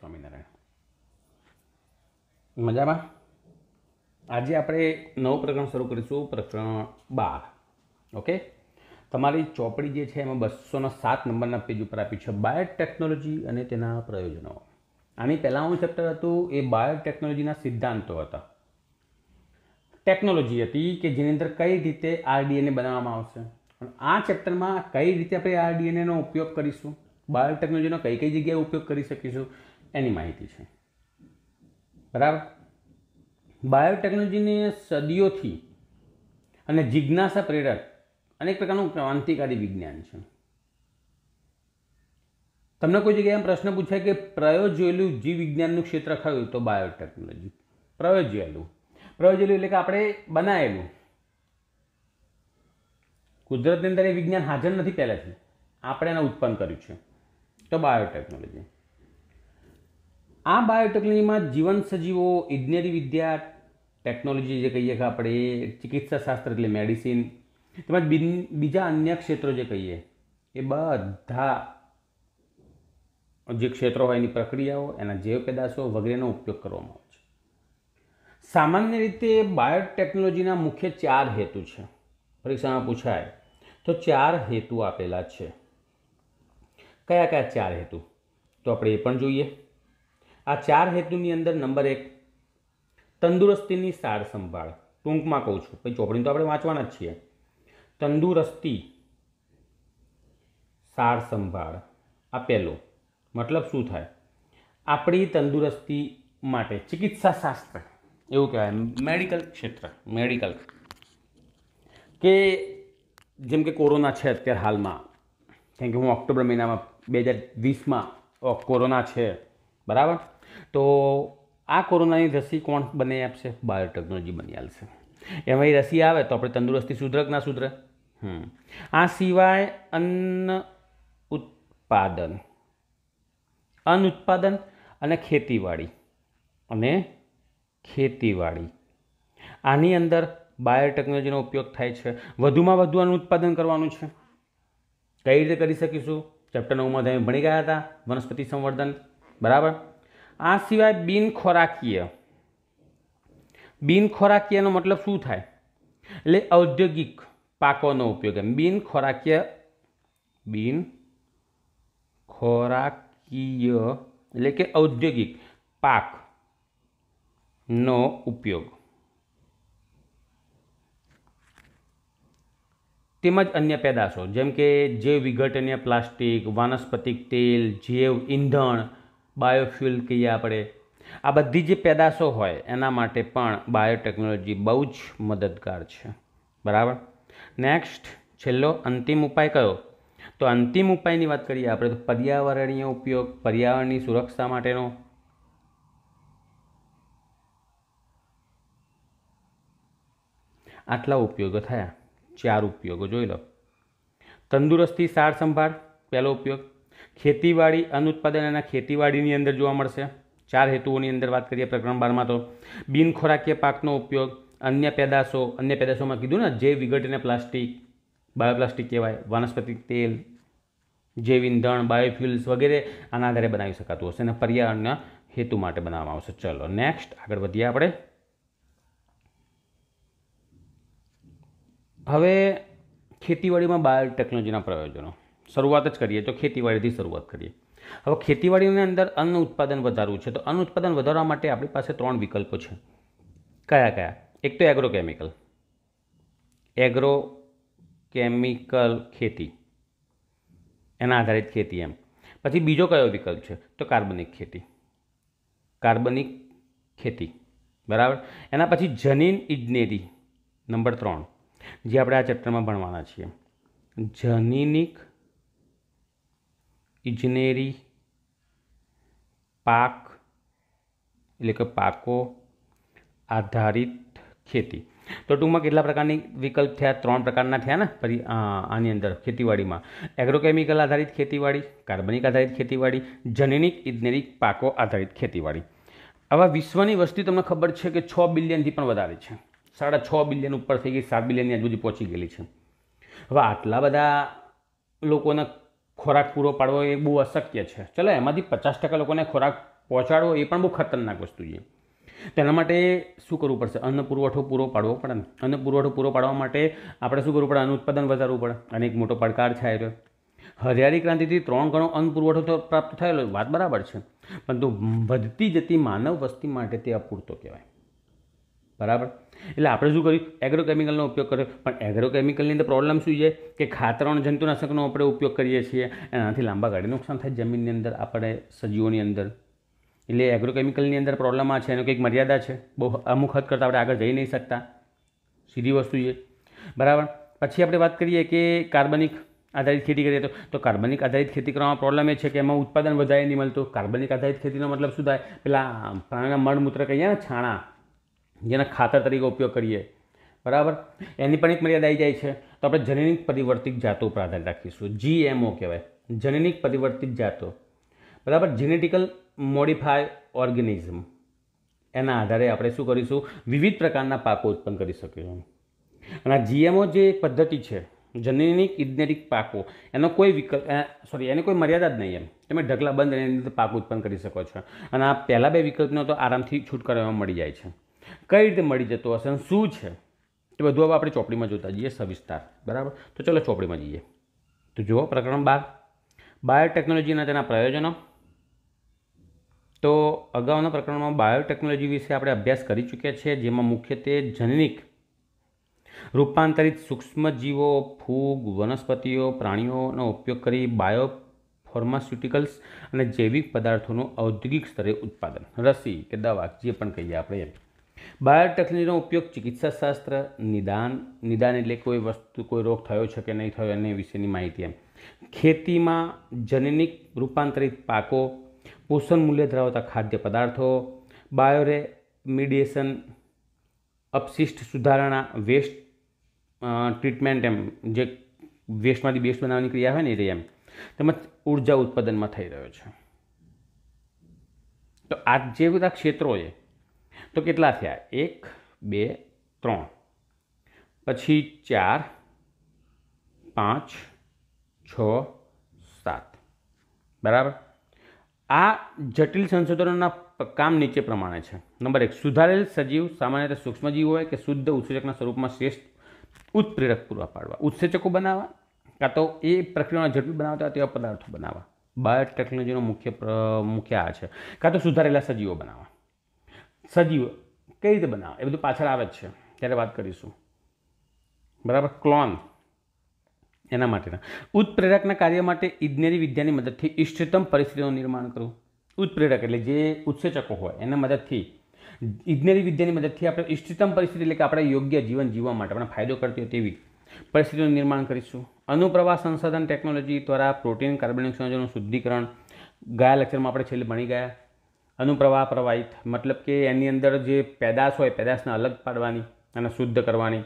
સ્વામિનારાયણ મજામાં આજે આપણે નવો પ્રકરણ શરૂ કરીશું પ્રકરણ બાર ઓકે તમારી ચોપડી જે છે એમાં બસોનો સાત નંબરના પેજ ઉપર આપ્યું છે બાયોટેકનોલોજી અને તેના પ્રયોજનો આની પહેલાં હું ચેપ્ટર હતું એ બાયોટેકનોલોજીના સિદ્ધાંતો હતા ટેકનોલોજી હતી કે જેની અંદર કઈ રીતે આરડીએને બનાવવામાં આવશે આ ચેપ્ટરમાં કઈ રીતે આપણે આરડીએનએનો ઉપયોગ કરીશું બાયોટેકનોલોજીનો કઈ કઈ જગ્યાએ ઉપયોગ કરી શકીશું એની માહિતી છે બરાબર બાયોટેકનોલોજીને સદીઓથી અને જિજ્ઞાસા પ્રેરક અનેક પ્રકારનું ક્રાંતિકારી વિજ્ઞાન છે તમને કોઈ જગ્યાએ પ્રશ્ન પૂછાય કે પ્રયોજેલું જીવ વિજ્ઞાનનું ક્ષેત્ર કયું તો બાયોટેકનોલોજી પ્રયોજેલું પ્રયોજેલું એટલે કે આપણે બનાવેલું કુદરતની અંદર એ વિજ્ઞાન હાજર નથી પહેલાંથી આપણે એને ઉત્પન્ન કર્યું છે તો બાયોટેકનોલોજી આ બાયોટેકનોલોજીમાં જીવન સજીવો ઇજનેરી વિદ્યા ટેકનોલોજી જે કહીએ કે આપણે ચિકિત્સા શાસ્ત્ર એટલે મેડિસિન તેમજ બીજા અન્ય ક્ષેત્રો જે કહીએ એ બધા જે ક્ષેત્રો હોય એની પ્રક્રિયાઓ એના જૈવ પેદાશો વગેરેનો ઉપયોગ કરવામાં આવે છે સામાન્ય રીતે બાયોટેકનોલોજીના મુખ્ય ચાર હેતુ છે પરીક્ષામાં પૂછાય તો ચાર હેતુ આપેલા છે કયા કયા ચાર હેતુ તો આપણે એ પણ જોઈએ આ ચાર હેતુની અંદર નંબર એક તંદુરસ્તીની સાર સંભાળ ટૂંકમાં કહું છું પછી ચોપડીને તો આપણે વાંચવાના જ છીએ તંદુરસ્તી સાર સંભાળ આ પહેલો મતલબ શું થાય આપણી તંદુરસ્તી માટે ચિકિત્સા શાસ્ત્ર એવું કહેવાય મેડિકલ ક્ષેત્ર મેડિકલ કે જેમ કે કોરોના છે અત્યારે હાલમાં કેમ કે હું ઓક્ટોબર મહિનામાં બે હજાર વીસમાં કોરોના છે બરાબર તો આ કોરોનાની રસી કોણ બની આપશે બાયોટેકનોલોજી બની આવશે એમાં એ રસી આવે તો આપણે તંદુરસ્તી સુધરક ના સુધરે હમ આ સિવાય અન્ન ઉત્પાદન અન્ન ઉત્પાદન અને ખેતીવાડી અને ખેતીવાડી આની અંદર બાયોટેકનોલોજીનો ઉપયોગ થાય છે વધુમાં વધુ આનું ઉત્પાદન કરવાનું છે કઈ રીતે કરી શકીશું ચેપ્ટર નવમાં તમે ભણી ગયા હતા વનસ્પતિ સંવર્ધન બરાબર આ સિવાય બિન ખોરાકીય બિન ખોરાકીયનો મતલબ શું થાય એટલે ઔદ્યોગિક પાકોનો ઉપયોગ એમ બિન ખોરાકીય બિન ખોરાકીય એટલે કે ઔદ્યોગિક પાકનો ઉપયોગ તેમજ અન્ય પેદાશો જેમ કે જૈવ વિઘટનીય પ્લાસ્ટિક વાનસ્પતિક તેલ જૈવ ઈંધણ બાયોફ્યુલ કહીએ આપણે આ બધી જે પેદાશો હોય એના માટે પણ બાયોટેકનોલોજી બહુ જ મદદગાર છે બરાબર નેક્સ્ટ છેલ્લો અંતિમ ઉપાય કયો તો અંતિમ ઉપાયની વાત કરીએ આપણે તો પર્યાવરણીય ઉપયોગ પર્યાવરણની સુરક્ષા માટેનો આટલા ઉપયોગો થયા ચાર ઉપયોગો જોઈ લો તંદુરસ્તી સાર સંભાળ પહેલો ઉપયોગ ખેતીવાડી અન્ન ઉત્પાદન અને ખેતીવાડીની અંદર જોવા મળશે ચાર હેતુઓની અંદર વાત કરીએ પ્રકરણ બારમાં તો બિનખોરાકીય પાકનો ઉપયોગ અન્ય પેદાશો અન્ય પેદાશોમાં કીધું ને જે વિઘટને પ્લાસ્ટિક બાયોપ્લાસ્ટિક કહેવાય વનસ્પતિ તેલ જૈવ ઇંધણ બાયોફ્યુલ્સ વગેરે આના આધારે બનાવી શકાતું હશે અને પર્યાવરણના હેતુ માટે બનાવવામાં આવશે ચલો નેક્સ્ટ આગળ વધીએ આપણે હવે ખેતીવાડીમાં બાયોટેકનોલોજીના પ્રયોજનો શરૂઆત જ કરીએ તો ખેતીવાડીથી શરૂઆત કરીએ હવે ખેતીવાડીની અંદર અન્ન ઉત્પાદન વધારવું છે તો અન્ન ઉત્પાદન વધારવા માટે આપણી પાસે ત્રણ વિકલ્પો છે કયા કયા એક તો એગ્રોકેમિકલ એગ્રો કેમિકલ ખેતી એના આધારિત ખેતી એમ પછી બીજો કયો વિકલ્પ છે તો કાર્બનિક ખેતી કાર્બનિક ખેતી બરાબર એના પછી જનીન ઇજનેરી નંબર ત્રણ જે આપણે આ ચેપ્ટરમાં ભણવાના છીએ જનીનિક ઇજનેરી પાક એટલે કે પાકો આધારિત ખેતી તો ટૂંકમાં કેટલા પ્રકારની વિકલ્પ થયા ત્રણ પ્રકારના થયા ને પછી આની અંદર ખેતીવાડીમાં એગ્રોકેમિકલ આધારિત ખેતીવાડી કાર્બનિક આધારિત ખેતીવાડી જનનિક ઇજનેરિક પાકો આધારિત ખેતીવાડી આવા વિશ્વની વસ્તી તમને ખબર છે કે છ બિલિયનથી પણ વધારે છે સાડા છ બિલિયન ઉપર થઈ ગઈ સાત બિલિયનની આજુબાજુ પહોંચી ગયેલી છે હવે આટલા બધા લોકોના ખોરાક પૂરો પાડવો એ બહુ અશક્ય છે ચલો એમાંથી પચાસ ટકા લોકોને ખોરાક પહોંચાડવો એ પણ બહુ ખતરનાક વસ્તુ છે તેના માટે શું કરવું પડશે અન્ન પુરવઠો પૂરો પાડવો પડે ને અન્ન પુરવઠો પૂરો પાડવા માટે આપણે શું કરવું પડે અન્ન ઉત્પાદન વધારવું પડે અને એક મોટો પડકાર છે રહ્યો હરિયાળી ક્રાંતિથી ત્રણ ગણો અન્ન પુરવઠો પ્રાપ્ત થયેલો વાત બરાબર છે પરંતુ વધતી જતી માનવ વસ્તી માટે તે અપૂરતો કહેવાય બરાબર એટલે આપણે શું કર્યું એગ્રોકેમિકલનો ઉપયોગ કર્યો પણ એગ્રોકેમિકલની અંદર પ્રોબ્લેમ શું છે કે ખાતર જંતુનાશકનો આપણે ઉપયોગ કરીએ છીએ એનાથી લાંબા ગાળે નુકસાન થાય જમીનની અંદર આપણે સજીવોની અંદર એટલે એગ્રોકેમિકલની અંદર પ્રોબ્લેમ આ છે એનો કંઈક મર્યાદા છે બહુ અમુક હદ કરતાં આપણે આગળ જઈ નહીં શકતા સીધી વસ્તુ છે બરાબર પછી આપણે વાત કરીએ કે કાર્બનિક આધારિત ખેતી કરીએ તો તો કાર્બનિક આધારિત ખેતી કરવામાં પ્રોબ્લેમ એ છે કે એમાં ઉત્પાદન વધારે નહીં મળતું કાર્બનિક આધારિત ખેતીનો મતલબ શું થાય પેલા પ્રાણીના મળમૂત્ર કહીએ ને છાણા જેના ખાતર તરીકે ઉપયોગ કરીએ બરાબર એની પણ એક મર્યાદા આવી જાય છે તો આપણે જનનિક પરિવર્તિત જાતો ઉપર આધાર રાખીશું જીએમઓ કહેવાય જનનિક પરિવર્તિત જાતો બરાબર જીનેટિકલ મોડિફાય ઓર્ગેનિઝમ એના આધારે આપણે શું કરીશું વિવિધ પ્રકારના પાકો ઉત્પન્ન કરી શકીશું અને જીએમઓ જે પદ્ધતિ છે જનનિક ઇજનેટિક પાકો એનો કોઈ વિકલ્પ સોરી એની કોઈ મર્યાદા જ નહીં એમ તમે ઢગલા બંધ એની રીતે પાક ઉત્પન્ન કરી શકો છો અને આ પહેલાં બે વિકલ્પનો તો આરામથી છૂટકારો મળી જાય છે કઈ રીતે મળી જતો હશે અને શું છે તે બધું હવે આપણે ચોપડીમાં જોતા જઈએ સવિસ્તાર બરાબર તો ચલો ચોપડીમાં જઈએ તો જુઓ પ્રકરણ બાર બાયોટેકનોલોજીના તેના પ્રયોજનો તો અગાઉના પ્રકરણમાં બાયોટેકનોલોજી વિશે આપણે અભ્યાસ કરી ચૂક્યા છીએ જેમાં મુખ્યત્વે જનનિક રૂપાંતરિત સૂક્ષ્મજીવો ફૂગ વનસ્પતિઓ પ્રાણીઓનો ઉપયોગ કરી બાયો ફાર્માસ્યુટિકલ્સ અને જૈવિક પદાર્થોનું ઔદ્યોગિક સ્તરે ઉત્પાદન રસી કે દવા જે પણ કહીએ આપણે એમ બાયોટેકનીનો ઉપયોગ ચિકિત્સાશાસ્ત્ર નિદાન નિદાન એટલે કોઈ વસ્તુ કોઈ રોગ થયો છે કે નહીં થયો એને વિશેની માહિતી એમ ખેતીમાં જનનિક રૂપાંતરિત પાકો પોષણ મૂલ્ય ધરાવતા ખાદ્ય પદાર્થો બાયોરે મીડિએશન અપશિષ્ટ સુધારણા વેસ્ટ ટ્રીટમેન્ટ એમ જે વેસ્ટમાંથી બેસ્ટ બનાવવાની ક્રિયા હોય ને એ એમ તેમજ ઉર્જા ઉત્પાદનમાં થઈ રહ્યો છે તો આ જે બધા ક્ષેત્રો છે તો કેટલા થયા એક બે ત્રણ પછી ચાર પાંચ છ સાત બરાબર આ જટિલ સંશોધનોના કામ નીચે પ્રમાણે છે નંબર એક સુધારેલ સજીવ સામાન્ય રીતે સૂક્ષ્મજીવ હોય કે શુદ્ધ ઉત્સેચકના સ્વરૂપમાં શ્રેષ્ઠ ઉત્પ્રેરક પૂરા પાડવા ઉત્સેચકો બનાવવા કાં તો એ પ્રક્રિયાને જટિલ બનાવતા તેવા પદાર્થો બનાવવા બાયોટેકનોલોજીનો મુખ્ય મુખ્ય આ છે કાં તો સુધારેલા સજીવો બનાવવા સજીવ કઈ રીતે બનાવે એ બધું પાછળ આવે જ છે ત્યારે વાત કરીશું બરાબર ક્લોન એના માટેના ઉત્પ્રેરકના કાર્ય માટે ઇજનેરી વિદ્યાની મદદથી ઇષ્ટતમ પરિસ્થિતિનું નિર્માણ કરવું ઉત્પ્રેરક એટલે જે ઉત્સેચકો હોય એના મદદથી ઇજનેરી વિદ્યાની મદદથી આપણે ઇષ્ટતમ પરિસ્થિતિ એટલે કે આપણે યોગ્ય જીવન જીવવા માટે આપણે ફાયદો કરતી હોય તેવી પરિસ્થિતિનું નિર્માણ કરીશું અનુપ્રવાહ સંસાધન ટેકનોલોજી દ્વારા પ્રોટીન કાર્બનિક સંયોજનનું શુદ્ધિકરણ ગયા લેક્ચરમાં આપણે છેલ્લે ભણી ગયા અનુપ્રવાહ પ્રવાહિત મતલબ કે એની અંદર જે પેદાશ હોય પેદાશને અલગ પાડવાની અને શુદ્ધ કરવાની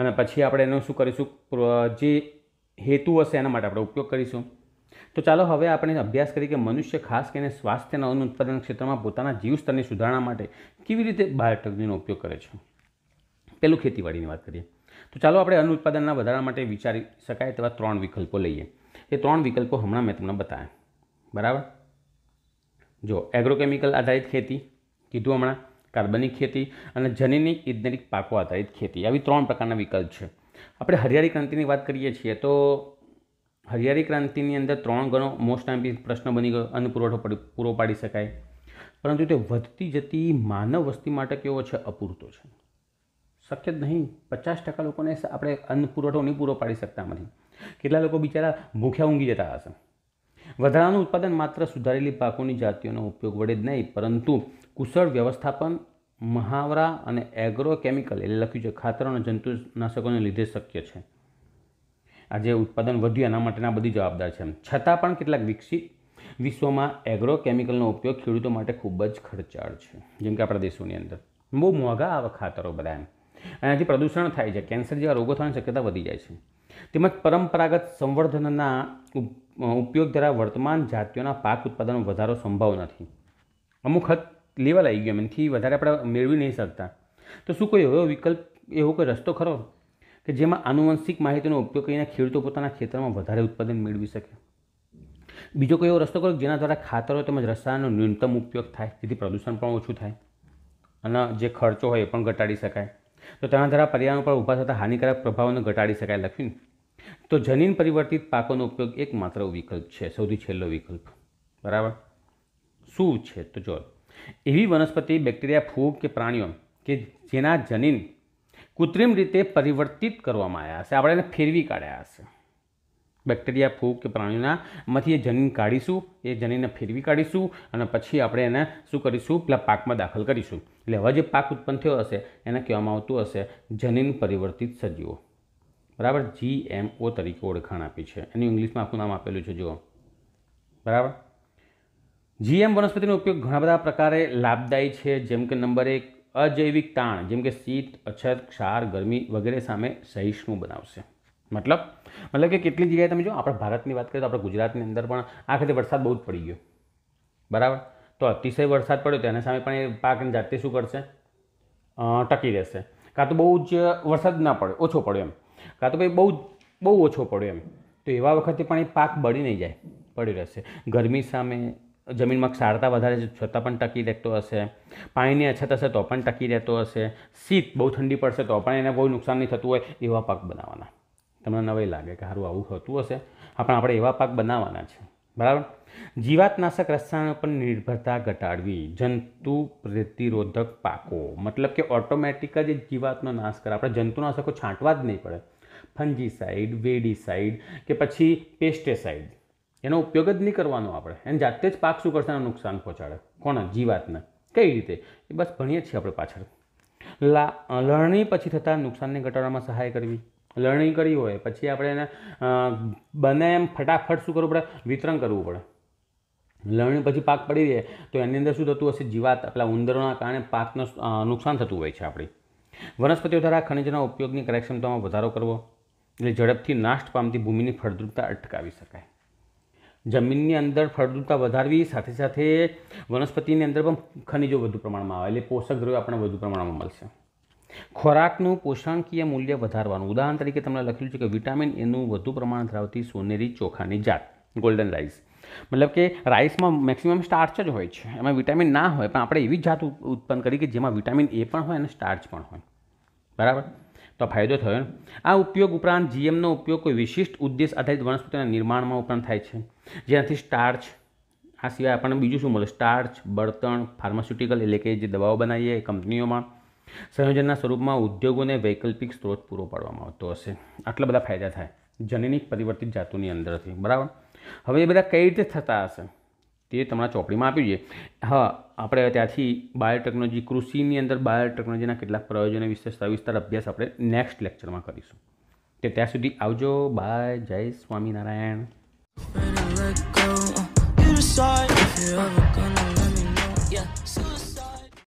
અને પછી આપણે એનો શું કરીશું જે હેતુ હશે એના માટે આપણે ઉપયોગ કરીશું તો ચાલો હવે આપણે અભ્યાસ કરીએ કે મનુષ્ય ખાસ કરીને સ્વાસ્થ્યના અનુત્પાદન ક્ષેત્રમાં પોતાના જીવ સ્તરની સુધારણા માટે કેવી રીતે બાયોટેકનોલોજીનો ઉપયોગ કરે છે પેલું ખેતીવાડીની વાત કરીએ તો ચાલો આપણે અન્ન ઉત્પાદનના વધારા માટે વિચારી શકાય તેવા ત્રણ વિકલ્પો લઈએ એ ત્રણ વિકલ્પો હમણાં મેં તમને બતાવ્યા બરાબર જો એગ્રોકેમિકલ આધારિત ખેતી કીધું હમણાં કાર્બનિક ખેતી અને જનીનિક ઇજનેરિક પાકો આધારિત ખેતી આવી ત્રણ પ્રકારના વિકલ્પ છે આપણે હરિયાળી ક્રાંતિની વાત કરીએ છીએ તો હરિયાળી ક્રાંતિની અંદર ત્રણ ગણો મોસ્ટ ટાઈમ પ્રશ્ન બની ગયો અન્ન પુરવઠો પૂરો પાડી શકાય પરંતુ તે વધતી જતી માનવ વસ્તી માટે કેવો છે અપૂરતો છે શક્ય જ નહીં પચાસ ટકા લોકોને આપણે અન્ન પુરવઠો નહીં પૂરો પાડી શકતા નથી કેટલા લોકો બિચારા ભૂખ્યા ઊંઘી જતા હશે વધારાનું ઉત્પાદન માત્ર સુધારેલી પાકોની જાતિઓનો ઉપયોગ વડે જ નહીં પરંતુ કુશળ વ્યવસ્થાપન મહાવરા અને એગ્રોકેમિકલ એટલે લખ્યું છે ખાતર અને જંતુનાશકોને લીધે શક્ય છે આજે ઉત્પાદન વધ્યું એના માટેના બધી જવાબદાર છે છતાં પણ કેટલાક વિકસિત વિશ્વમાં એગ્રોકેમિકલનો ઉપયોગ ખેડૂતો માટે ખૂબ જ ખર્ચાળ છે જેમ કે આપણા દેશોની અંદર બહુ મોંઘા આવા ખાતરો બધા એમ એનાથી પ્રદૂષણ થાય છે કેન્સર જેવા રોગો થવાની શક્યતા વધી જાય છે તેમજ પરંપરાગત સંવર્ધનના ઉપયોગ દ્વારા વર્તમાન જાતિઓના પાક ઉત્પાદનમાં વધારો સંભવ નથી અમુક હદ લેવલ આવી ગયો એમથી વધારે આપણે મેળવી નહીં શકતા તો શું કોઈ એવો વિકલ્પ એવો કોઈ રસ્તો ખરો કે જેમાં આનુવંશિક માહિતીનો ઉપયોગ કરીને ખેડૂતો પોતાના ખેતરમાં વધારે ઉત્પાદન મેળવી શકે બીજો કોઈ એવો રસ્તો કરો જેના દ્વારા ખાતરો તેમજ રસાયણનો ન્યૂનતમ ઉપયોગ થાય જેથી પ્રદૂષણ પણ ઓછું થાય અને જે ખર્ચો હોય એ પણ ઘટાડી શકાય તો તેના દ્વારા પર્યાવરણ પર ઊભા થતા હાનિકારક પ્રભાવોને ઘટાડી શકાય લખ્યું તો જનીન પરિવર્તિત પાકોનો ઉપયોગ એકમાત્ર વિકલ્પ છે સૌથી છેલ્લો વિકલ્પ બરાબર શું છે તો જો એવી વનસ્પતિ બેક્ટેરિયા ફૂગ કે પ્રાણીઓ કે જેના જનીન કૃત્રિમ રીતે પરિવર્તિત કરવામાં આવ્યા હશે આપણે એને ફેરવી કાઢ્યા હશે બેક્ટેરિયા ફૂગ કે પ્રાણીઓનામાંથી એ જનીન કાઢીશું એ જનીનને ફેરવી કાઢીશું અને પછી આપણે એને શું કરીશું પેલા પાકમાં દાખલ કરીશું એટલે હવે જે પાક ઉત્પન્ન થયો હશે એને કહેવામાં આવતું હશે જનીન પરિવર્તિત સજીવો બરાબર જી એમ ઓ તરીકે ઓળખાણ આપી છે એનું ઇંગ્લિશમાં આખું નામ આપેલું છે જુઓ બરાબર જીએમ વનસ્પતિનો ઉપયોગ ઘણા બધા પ્રકારે લાભદાયી છે જેમ કે નંબર એક અજૈવિક તાણ જેમ કે શીત અછત ક્ષાર ગરમી વગેરે સામે સહિષ્ણુ બનાવશે મતલબ મતલબ કે કેટલી જગ્યાએ તમે જો આપણા ભારતની વાત કરીએ તો આપણા ગુજરાતની અંદર પણ આ વખતે વરસાદ બહુ જ પડી ગયો બરાબર તો અતિશય વરસાદ પડ્યો તો એના સામે પણ એ પાકની જાતે શું કરશે ટકી રહેશે કાં તો બહુ જ વરસાદ ના પડે ઓછો પડ્યો એમ કાં તો ભાઈ બહુ બહુ ઓછો પડ્યો એમ તો એવા વખતે પણ એ પાક બળી નહીં જાય પડ્યો રહેશે ગરમી સામે જમીનમાં ક્ષારતા વધારે છે છતાં પણ ટકી રહેતો હશે પાણીની અછત હશે તો પણ ટકી રહેતો હશે શીત બહુ ઠંડી પડશે તો પણ એને કોઈ નુકસાન નહીં થતું હોય એવા પાક બનાવવાના તમને નવાઈ લાગે કે સારું આવું થતું હશે પણ આપણે એવા પાક બનાવવાના છે બરાબર જીવાતનાશક રસાયણ પર નિર્ભરતા ઘટાડવી જંતુ પ્રતિરોધક પાકો મતલબ કે ઓટોમેટિક જ જીવાતનો નાશ કરે આપણે જંતુનાશકો છાંટવા જ નહીં પડે ફંજીસાઇડ વેડીસાઇડ કે પછી પેસ્ટેસાઇડ એનો ઉપયોગ જ નહીં કરવાનો આપણે એને જાતે જ પાક શું કરશે નુકસાન પહોંચાડે કોણ જીવાતને કઈ રીતે એ બસ ભણીએ છીએ આપણે પાછળ લા લણણી પછી થતાં નુકસાનને ઘટાડવામાં સહાય કરવી લણણી કરી હોય પછી આપણે એને બને એમ ફટાફટ શું કરવું પડે વિતરણ કરવું પડે લણણી પછી પાક પડી રહે તો એની અંદર શું થતું હશે જીવાત આપણા ઉંદરોના કારણે પાકનું નુકસાન થતું હોય છે આપણી વનસ્પતિઓ દ્વારા ખનિજના ઉપયોગની કાર્યક્ષમતામાં વધારો કરવો એટલે ઝડપથી નાશ પામતી ભૂમિની ફળદ્રુપતા અટકાવી શકાય જમીનની અંદર ફળદ્રુપતા વધારવી સાથે સાથે વનસ્પતિની અંદર પણ ખનિજો વધુ પ્રમાણમાં આવે એટલે પોષક દ્રવ્યો આપણને વધુ પ્રમાણમાં મળશે ખોરાકનું પોષણકીય મૂલ્ય વધારવાનું ઉદાહરણ તરીકે તમને લખેલું છે કે વિટામિન એનું વધુ પ્રમાણ ધરાવતી સોનેરી ચોખાની જાત ગોલ્ડન રાઈસ મતલબ કે રાઈસમાં મેક્સિમમ સ્ટાર્ચ જ હોય છે એમાં વિટામિન ના હોય પણ આપણે એવી જાત ઉત્પન્ન કરી કે જેમાં વિટામિન એ પણ હોય અને સ્ટાર્ચ પણ હોય બરાબર તો ફાયદો થયો ને આ ઉપયોગ ઉપરાંત જીએમનો ઉપયોગ કોઈ વિશિષ્ટ ઉદ્દેશ આધારિત વનસ્પતિના નિર્માણમાં પણ થાય છે જેનાથી સ્ટાર્ચ આ સિવાય આપણને બીજું શું મળે સ્ટાર્ચ બળતણ ફાર્માસ્યુટિકલ એટલે કે જે દવાઓ બનાવીએ કંપનીઓમાં સંયોજનના સ્વરૂપમાં ઉદ્યોગોને વૈકલ્પિક સ્ત્રોત પૂરો પાડવામાં આવતો હશે આટલા બધા ફાયદા થાય જનનિક પરિવર્તિત જાતોની અંદરથી બરાબર હવે એ બધા કઈ રીતે થતા હશે તે તમારા ચોપડીમાં આપ્યું છે હા આપણે ત્યાંથી બાયોટેકનોલોજી કૃષિની અંદર બાયોટેકનોલોજીના કેટલાક પ્રયોજનો વિશે સવિસ્તાર અભ્યાસ આપણે નેક્સ્ટ લેક્ચરમાં કરીશું તે ત્યાં સુધી આવજો બાય જય સ્વામિનારાયણ